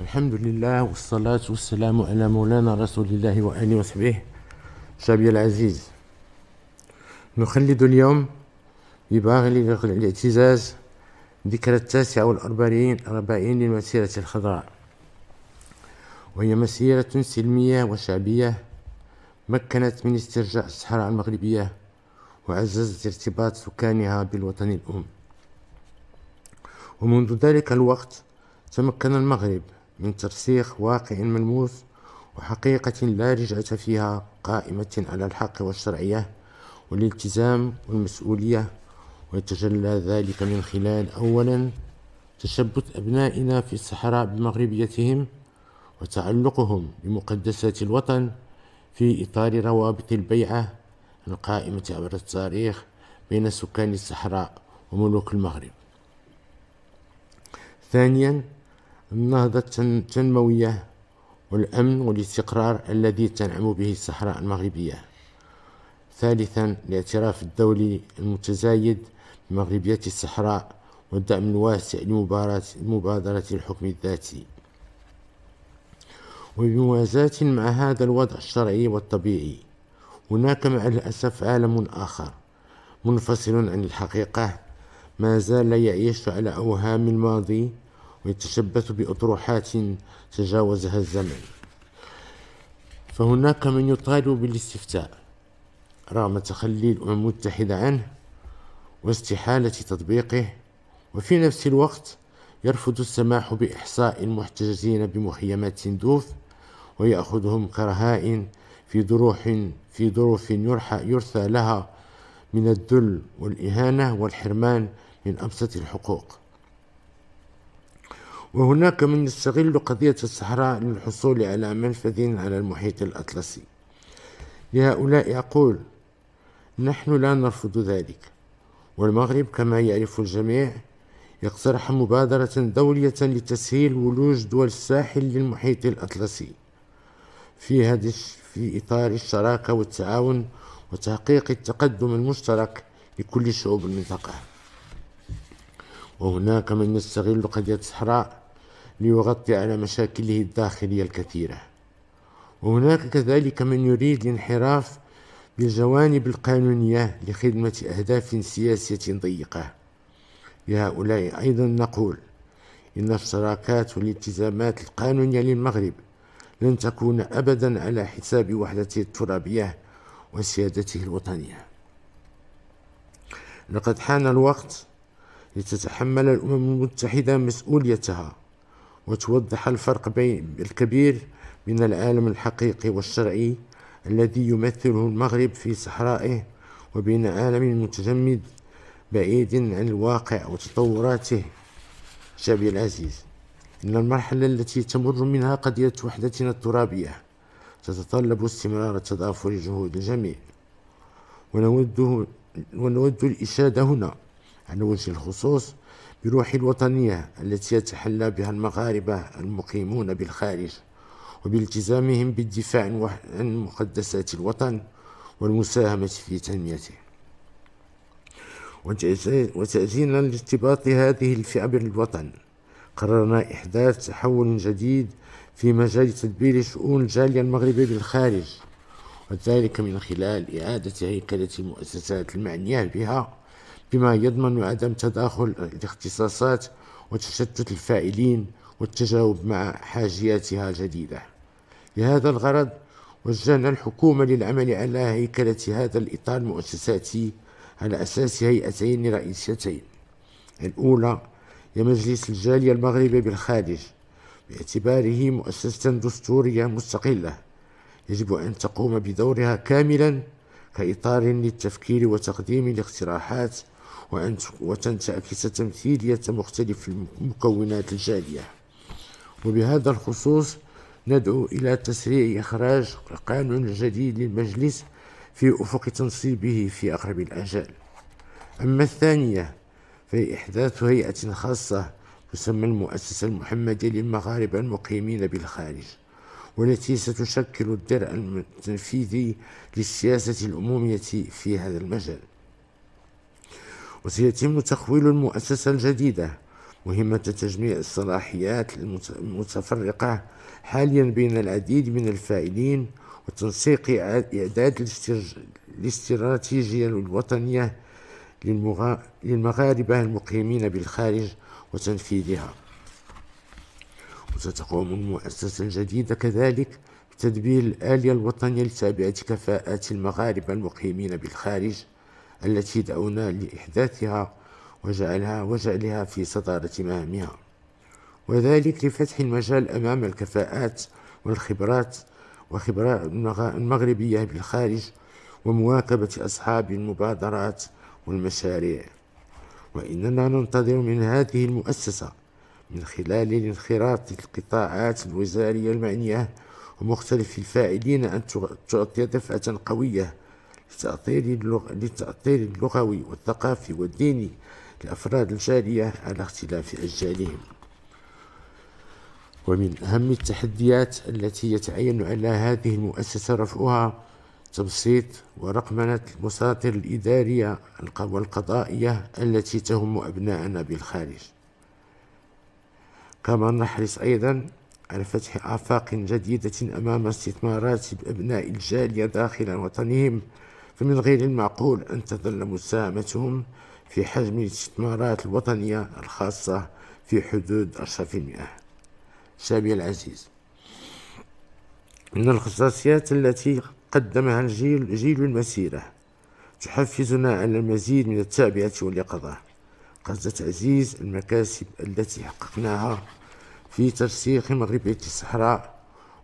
الحمد لله والصلاة والسلام على مولانا رسول الله وآله وصحبه شعبي العزيز نخلد اليوم بباغي الاعتزاز ذكرى التاسعة والأربعين أربعين للمسيرة الخضراء وهي مسيرة سلمية وشعبية مكنت من استرجاع الصحراء المغربية وعززت ارتباط سكانها بالوطن الأم ومنذ ذلك الوقت تمكن المغرب من ترسيخ واقع ملموس وحقيقة لا رجعة فيها قائمة على الحق والشرعية والالتزام والمسؤولية ويتجلى ذلك من خلال أولا تشبث أبنائنا في الصحراء بمغربيتهم وتعلقهم بمقدسات الوطن في إطار روابط البيعة القائمة عبر التاريخ بين سكان الصحراء وملوك المغرب ثانيا النهضة التنموية والأمن والاستقرار الذي تنعم به الصحراء المغربية ثالثا الاعتراف الدولي المتزايد بمغربية الصحراء والدعم الواسع لمبادرة الحكم الذاتي وبموازاة مع هذا الوضع الشرعي والطبيعي هناك مع الأسف عالم آخر منفصل عن الحقيقة ما زال يعيش على أوهام الماضي ويتشبث بأطروحات تجاوزها الزمن فهناك من يطالب بالاستفتاء رغم تخلي الأمم المتحدة عنه واستحالة تطبيقه وفي نفس الوقت يرفض السماح بإحصاء المحتجزين بمخيمات سندوف ويأخذهم كرهاء في ظروف في ظروف يرثى لها من الذل والإهانة والحرمان من أبسط الحقوق وهناك من يستغل قضية الصحراء للحصول على منفذ على المحيط الأطلسي لهؤلاء أقول نحن لا نرفض ذلك والمغرب كما يعرف الجميع يقترح مبادرة دولية لتسهيل ولوج دول الساحل للمحيط الأطلسي في هذا في إطار الشراكة والتعاون وتحقيق التقدم المشترك لكل شعوب المنطقة وهناك من يستغل قضية الصحراء ليغطي على مشاكله الداخلية الكثيرة وهناك كذلك من يريد الانحراف بالجوانب القانونية لخدمة أهداف سياسية ضيقة لهؤلاء أيضا نقول إن الشراكات والالتزامات القانونية للمغرب لن تكون أبدا على حساب وحدته الترابية وسيادته الوطنية لقد حان الوقت لتتحمل الأمم المتحدة مسؤوليتها وتوضح الفرق بين الكبير بين العالم الحقيقي والشرعي الذي يمثله المغرب في صحرائه وبين عالم متجمد بعيد عن الواقع وتطوراته شعبي العزيز إن المرحلة التي تمر منها قضية وحدتنا الترابية تتطلب استمرار تضافر جهود الجميع ونود ونود الإشادة هنا على وجه الخصوص بروح الوطنية التي يتحلى بها المغاربة المقيمون بالخارج وبالتزامهم بالدفاع عن مقدسات الوطن والمساهمة في تنميته وتأزينا لارتباط هذه الفئة بالوطن قررنا إحداث تحول جديد في مجال تدبير شؤون الجالية المغربية بالخارج وذلك من خلال إعادة هيكلة المؤسسات المعنية بها بما يضمن عدم تداخل الاختصاصات وتشتت الفاعلين والتجاوب مع حاجياتها الجديدة لهذا الغرض وجهنا الحكومة للعمل على هيكلة هذا الإطار المؤسساتي على أساس هيئتين رئيسيتين الأولى هي مجلس الجالية المغرب بالخارج باعتباره مؤسسة دستورية مستقلة يجب أن تقوم بدورها كاملا كإطار للتفكير وتقديم الاقتراحات وتنتعكس تمثيلية مختلف المكونات الجالية وبهذا الخصوص ندعو إلى تسريع إخراج قانون جديد للمجلس في أفق تنصيبه في أقرب الأجال أما الثانية في إحداث هيئة خاصة تسمى المؤسسة المحمدية للمغاربة المقيمين بالخارج والتي ستشكل الدرع التنفيذي للسياسة الأمومية في هذا المجال وسيتم تخويل المؤسسة الجديدة مهمة تجميع الصلاحيات المتفرقة حاليا بين العديد من الفاعلين وتنسيق إعداد الاستراتيجية الوطنية للمغاربة المقيمين بالخارج وتنفيذها وستقوم المؤسسة الجديدة كذلك بتدبير الآلية الوطنية لتابعة كفاءات المغاربة المقيمين بالخارج التي دعونا لإحداثها وجعلها وجعلها في صدارة مهامها وذلك لفتح المجال أمام الكفاءات والخبرات وخبراء المغربية بالخارج ومواكبة أصحاب المبادرات والمشاريع وإننا ننتظر من هذه المؤسسة من خلال الانخراط القطاعات الوزارية المعنية ومختلف الفاعلين أن تعطي دفعة قوية اللغ... للتأثير اللغوي والثقافي والديني لأفراد الجالية على اختلاف أجيالهم ومن أهم التحديات التي يتعين على هذه المؤسسة رفعها تبسيط ورقمنة المساطر الإدارية والقضائية التي تهم أبناءنا بالخارج كما نحرص أيضا على فتح آفاق جديدة أمام استثمارات أبناء الجالية داخل وطنهم فمن غير المعقول أن تظل مساهمتهم في حجم الاستثمارات الوطنية الخاصة في حدود 10% سامي العزيز من الخصوصيات التي قدمها الجيل جيل المسيرة تحفزنا على المزيد من التعبئة واليقظة قصد عزيز المكاسب التي حققناها في ترسيخ مغربية الصحراء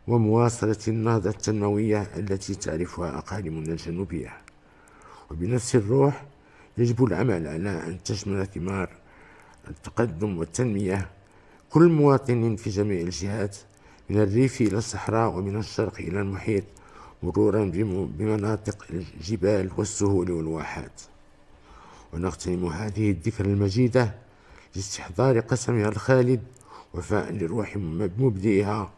ومواصلة النهضة التنموية التي تعرفها أقاليمنا الجنوبية وبنفس الروح يجب العمل على أن تشمل ثمار التقدم والتنمية كل مواطن في جميع الجهات من الريف إلى الصحراء ومن الشرق إلى المحيط مرورا بمناطق الجبال والسهول والواحات ونغتنم هذه الذكرى المجيدة لاستحضار قسمها الخالد وفاء لروح مبدئها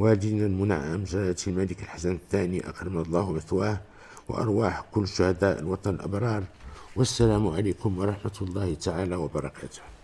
وادينا المنعم جلالة الملك الحسن الثاني أكرم الله مثواه وأرواح كل شهداء الوطن الأبرار والسلام عليكم ورحمة الله تعالى وبركاته